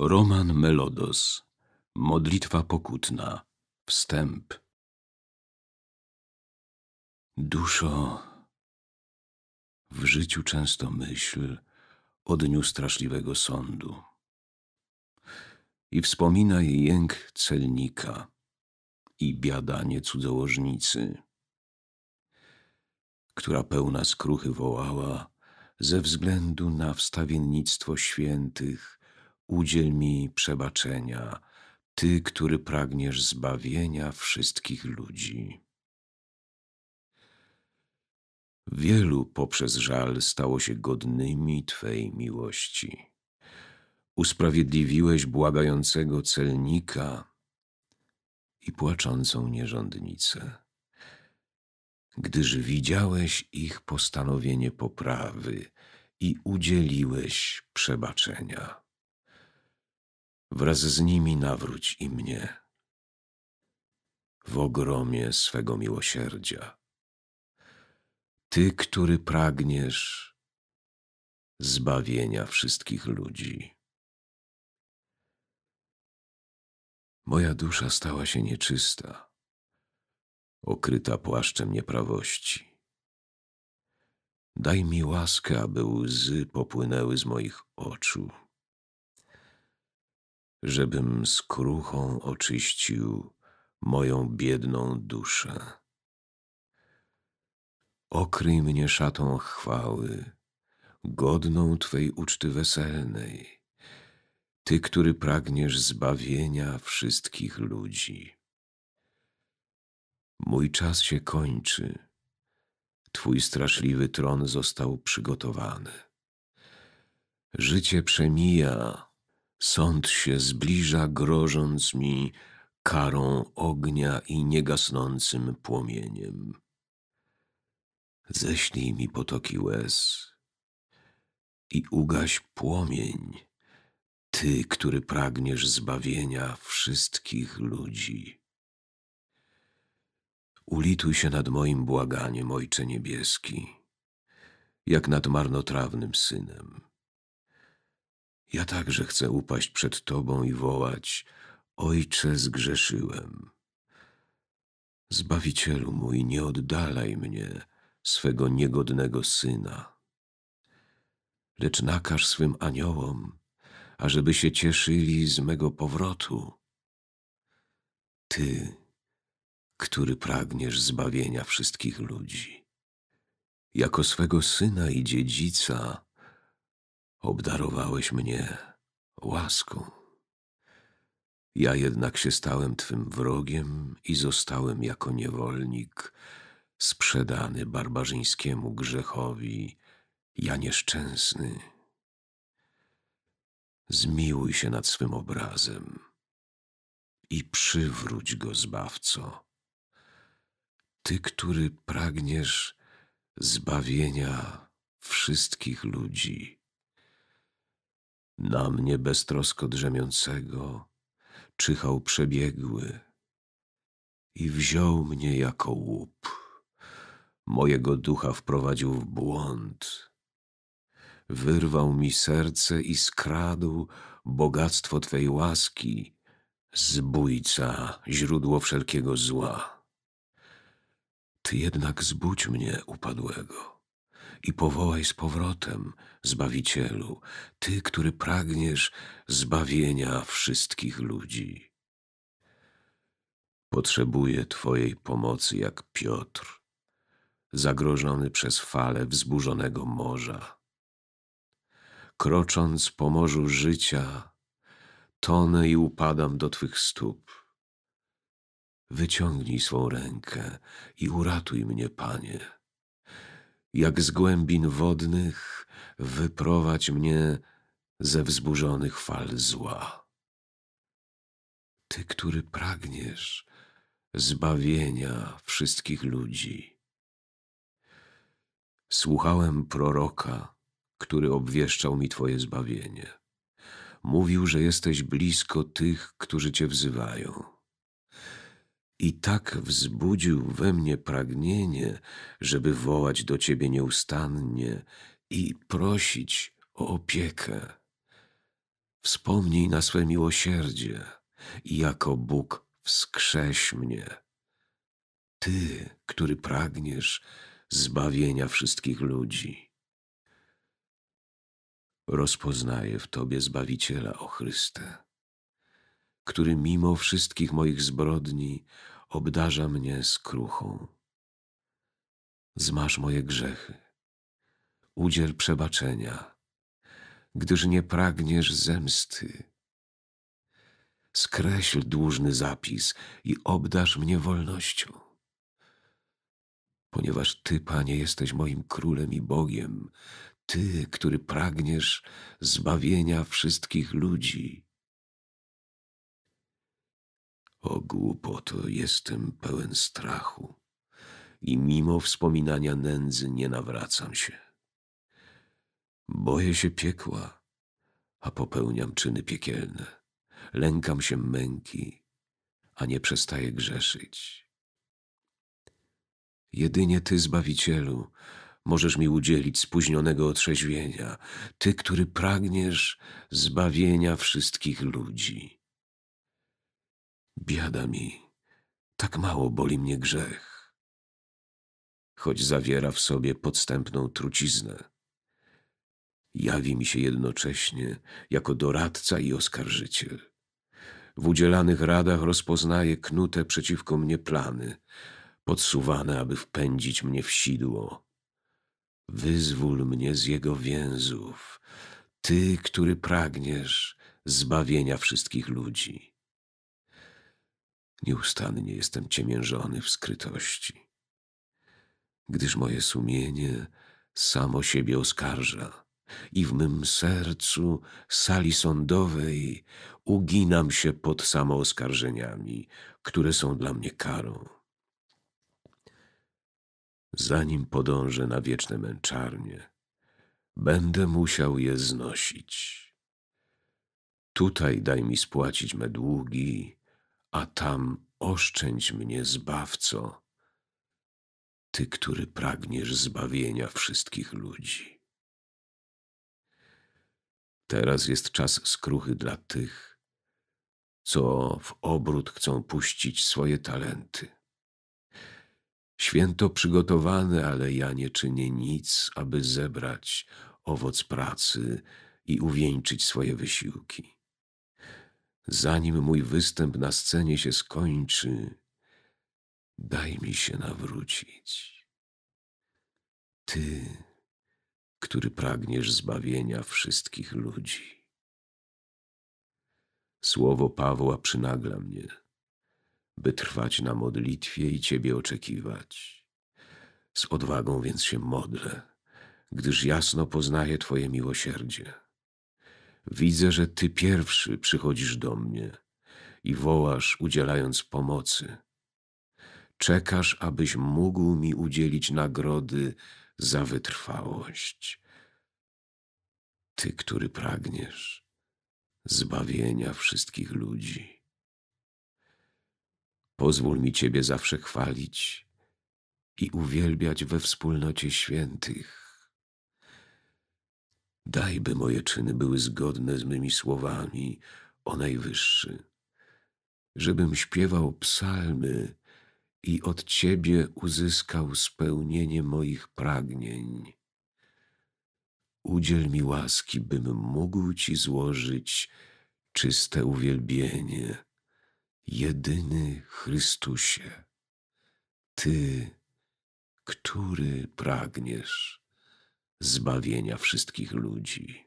Roman Melodos Modlitwa pokutna Wstęp Duszo, w życiu często myśl o dniu straszliwego sądu i wspomina jej jęk celnika i biadanie cudzołożnicy, która pełna skruchy wołała ze względu na wstawiennictwo świętych udziel mi przebaczenia, Ty, który pragniesz zbawienia wszystkich ludzi. Wielu poprzez żal stało się godnymi Twej miłości. Usprawiedliwiłeś błagającego celnika i płaczącą nierządnicę, gdyż widziałeś ich postanowienie poprawy i udzieliłeś przebaczenia wraz z nimi nawróć i mnie. W ogromie swego miłosierdzia. Ty, który pragniesz zbawienia wszystkich ludzi. Moja dusza stała się nieczysta, okryta płaszczem nieprawości. Daj mi łaskę, aby łzy popłynęły z moich oczu żebym skruchą oczyścił moją biedną duszę. Okryj mnie szatą chwały, godną Twej uczty weselnej, Ty, który pragniesz zbawienia wszystkich ludzi. Mój czas się kończy, Twój straszliwy tron został przygotowany. Życie przemija, Sąd się zbliża, grożąc mi karą ognia i niegasnącym płomieniem. Ześlij mi potoki łez i ugaś płomień, ty, który pragniesz zbawienia wszystkich ludzi. Ulituj się nad moim błaganiem, Ojcze Niebieski, jak nad marnotrawnym synem ja także chcę upaść przed Tobą i wołać: Ojcze, zgrzeszyłem. Zbawicielu mój, nie oddalaj mnie, swego niegodnego syna. Lecz nakaż swym aniołom, ażeby się cieszyli z mego powrotu. Ty, który pragniesz zbawienia wszystkich ludzi. Jako swego syna i dziedzica obdarowałeś mnie łaską. Ja jednak się stałem Twym wrogiem i zostałem jako niewolnik, sprzedany barbarzyńskiemu grzechowi, ja nieszczęsny. Zmiłuj się nad swym obrazem i przywróć go, Zbawco. Ty, który pragniesz zbawienia wszystkich ludzi. Na mnie beztrosko drzemiącego czyhał przebiegły i wziął mnie jako łup. Mojego ducha wprowadził w błąd. Wyrwał mi serce i skradł bogactwo Twej łaski, zbójca, źródło wszelkiego zła. Ty jednak zbudź mnie upadłego i powołaj z powrotem, Zbawicielu, Ty, który pragniesz zbawienia wszystkich ludzi. Potrzebuję Twojej pomocy jak Piotr, zagrożony przez fale wzburzonego morza. Krocząc po morzu życia, tonę i upadam do Twych stóp. Wyciągnij swą rękę i uratuj mnie, Panie jak z głębin wodnych, wyprowadź mnie ze wzburzonych fal zła. Ty, który pragniesz zbawienia wszystkich ludzi. Słuchałem proroka, który obwieszczał mi Twoje zbawienie. Mówił, że jesteś blisko tych, którzy Cię wzywają i tak wzbudził we mnie pragnienie, żeby wołać do Ciebie nieustannie i prosić o opiekę. Wspomnij na swe miłosierdzie i jako Bóg wskrześ mnie. Ty, który pragniesz zbawienia wszystkich ludzi. Rozpoznaję w Tobie Zbawiciela, o Chryste który mimo wszystkich moich zbrodni obdarza mnie skruchą. Zmasz moje grzechy, udziel przebaczenia, gdyż nie pragniesz zemsty. Skreśl dłużny zapis i obdarz mnie wolnością. Ponieważ Ty, Panie, jesteś moim królem i Bogiem, Ty, który pragniesz zbawienia wszystkich ludzi, o głupoto, jestem pełen strachu i mimo wspominania nędzy nie nawracam się. Boję się piekła, a popełniam czyny piekielne. Lękam się męki, a nie przestaję grzeszyć. Jedynie Ty, Zbawicielu, możesz mi udzielić spóźnionego otrzeźwienia, Ty, który pragniesz zbawienia wszystkich ludzi. Biada mi, tak mało boli mnie grzech, choć zawiera w sobie podstępną truciznę. Jawi mi się jednocześnie jako doradca i oskarżyciel. W udzielanych radach rozpoznaje knute przeciwko mnie plany, podsuwane, aby wpędzić mnie w sidło. Wyzwól mnie z jego więzów, ty, który pragniesz zbawienia wszystkich ludzi. Nieustannie jestem ciemiężony w skrytości, gdyż moje sumienie samo siebie oskarża i w mym sercu sali sądowej uginam się pod samooskarżeniami, które są dla mnie karą. Zanim podążę na wieczne męczarnie, będę musiał je znosić. Tutaj daj mi spłacić me długi, a tam oszczędź mnie, zbawco, ty, który pragniesz zbawienia wszystkich ludzi. Teraz jest czas skruchy dla tych, co w obrót chcą puścić swoje talenty. Święto przygotowane, ale ja nie czynię nic, aby zebrać owoc pracy i uwieńczyć swoje wysiłki zanim mój występ na scenie się skończy, daj mi się nawrócić. Ty, który pragniesz zbawienia wszystkich ludzi. Słowo Pawła przynagla mnie, by trwać na modlitwie i Ciebie oczekiwać. Z odwagą więc się modlę, gdyż jasno poznaję Twoje miłosierdzie Widzę, że ty pierwszy przychodzisz do mnie i wołasz, udzielając pomocy. Czekasz, abyś mógł mi udzielić nagrody za wytrwałość. Ty, który pragniesz zbawienia wszystkich ludzi. Pozwól mi Ciebie zawsze chwalić i uwielbiać we wspólnocie świętych Daj, by moje czyny były zgodne z mymi słowami, o Najwyższy, żebym śpiewał psalmy i od Ciebie uzyskał spełnienie moich pragnień. Udziel mi łaski, bym mógł Ci złożyć czyste uwielbienie, jedyny Chrystusie, Ty, który pragniesz zbawienia wszystkich ludzi.